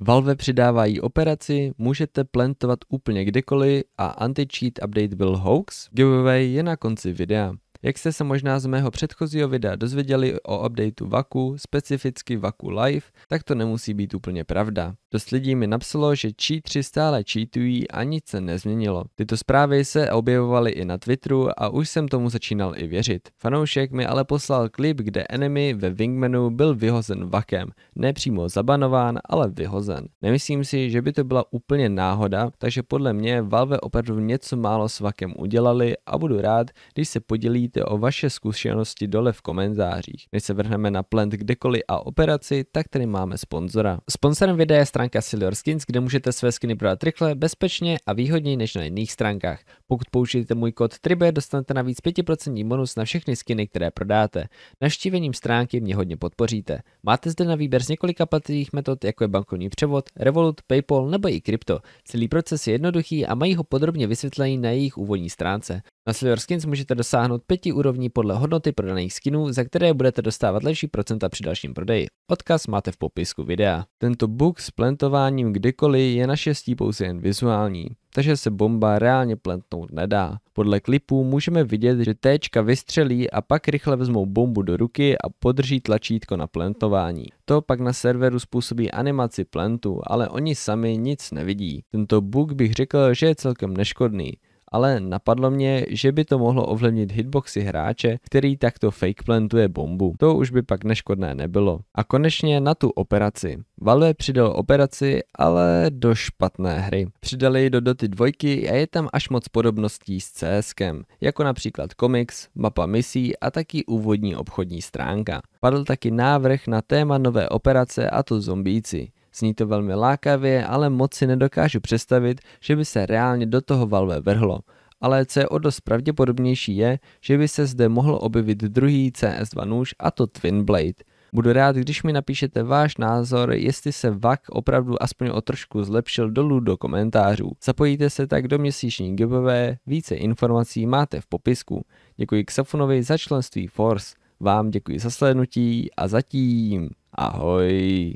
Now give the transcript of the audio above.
Valve přidávají operaci, můžete plantovat úplně kdekoliv a anti-cheat update byl hoax. Giveaway je na konci videa. Jak jste se možná z mého předchozího videa dozvěděli o updateu Vaku, specificky Vaku Live, tak to nemusí být úplně pravda. Dost lidí mi napsalo, že cheatři stále cheatují a nic se nezměnilo. Tyto zprávy se objevovaly i na Twitteru a už jsem tomu začínal i věřit. Fanoušek mi ale poslal klip, kde enemy ve Wingmanu byl vyhozen Vakem. Ne přímo zabanován, ale vyhozen. Nemyslím si, že by to byla úplně náhoda, takže podle mě Valve opravdu něco málo s Vakem udělali a budu rád, když se podělí napište o vaše zkušenosti dole v komentářích. Než se vrhneme na plant kdekoliv a operaci, tak tady máme sponzora. Sponzorem videa je stránka Silver Skins, kde můžete své skiny prodat rychle, bezpečně a výhodněji než na jiných stránkách. Pokud použijete můj kód TRIBE, dostanete navíc 5% bonus na všechny skiny, které prodáte. Naštívením stránky mě hodně podpoříte. Máte zde na výběr z několika platných metod, jako je bankovní převod, Revolut, PayPal nebo i krypto. Celý proces je jednoduchý a mají ho podrobně vysvětlený na jejich úvodní stránce. Na Silver Skins můžete dosáhnout pěti úrovní podle hodnoty prodaných skinů, za které budete dostávat lepší procenta při dalším prodeji. Odkaz máte v popisku videa. Tento bug s plentováním kdykoliv je naštěstí pouze jen vizuální, takže se bomba reálně plentnout nedá. Podle klipů můžeme vidět, že téčka vystřelí a pak rychle vezmou bombu do ruky a podrží tlačítko na plentování. To pak na serveru způsobí animaci plentu, ale oni sami nic nevidí. Tento bug bych řekl, že je celkem neškodný ale napadlo mě, že by to mohlo ovlivnit hitboxy hráče, který takto fake plantuje bombu. To už by pak neškodné nebylo. A konečně na tu operaci. Valve přidal operaci, ale do špatné hry. Přidali ji do Doty dvojky a je tam až moc podobností s CSkem, jako například komiks, mapa misí a taky úvodní obchodní stránka. Padl taky návrh na téma nové operace a to zombíci. Zní to velmi lákavě, ale moc si nedokážu představit, že by se reálně do toho Valve vrhlo. Ale co je o dost pravděpodobnější je, že by se zde mohl objevit druhý CS2 nůž a to Twin Blade. Budu rád, když mi napíšete váš názor, jestli se VAK opravdu aspoň o trošku zlepšil dolů do komentářů. Zapojíte se tak do měsíční giveaway, více informací máte v popisku. Děkuji Xafunovi za členství Force, vám děkuji za slednutí a zatím ahoj.